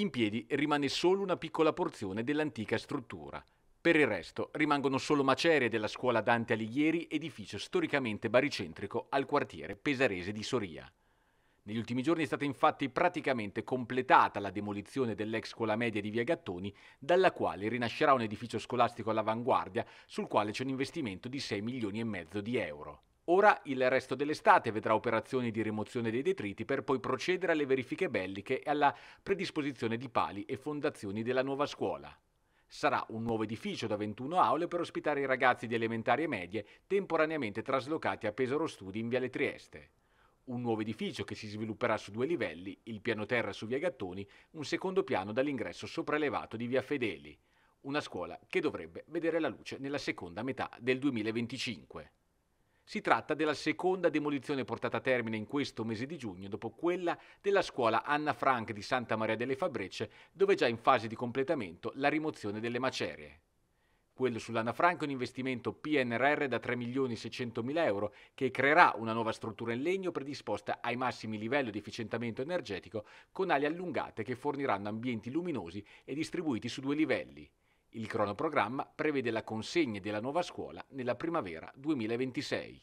In piedi rimane solo una piccola porzione dell'antica struttura. Per il resto rimangono solo macerie della scuola Dante Alighieri, edificio storicamente baricentrico al quartiere pesarese di Soria. Negli ultimi giorni è stata infatti praticamente completata la demolizione dell'ex scuola media di Via Gattoni, dalla quale rinascerà un edificio scolastico all'avanguardia sul quale c'è un investimento di 6 milioni e mezzo di euro. Ora il resto dell'estate vedrà operazioni di rimozione dei detriti per poi procedere alle verifiche belliche e alla predisposizione di pali e fondazioni della nuova scuola. Sarà un nuovo edificio da 21 aule per ospitare i ragazzi di elementari e medie temporaneamente traslocati a Pesaro Studi in Viale Trieste. Un nuovo edificio che si svilupperà su due livelli, il piano terra su Via Gattoni, un secondo piano dall'ingresso sopraelevato di Via Fedeli. Una scuola che dovrebbe vedere la luce nella seconda metà del 2025. Si tratta della seconda demolizione portata a termine in questo mese di giugno dopo quella della scuola Anna Frank di Santa Maria delle Fabrecce, dove è già in fase di completamento la rimozione delle macerie. Quello sull'Anna Frank è un investimento PNRR da 3 milioni 600 mila euro che creerà una nuova struttura in legno predisposta ai massimi livelli di efficientamento energetico con ali allungate che forniranno ambienti luminosi e distribuiti su due livelli. Il cronoprogramma prevede la consegna della nuova scuola nella primavera 2026.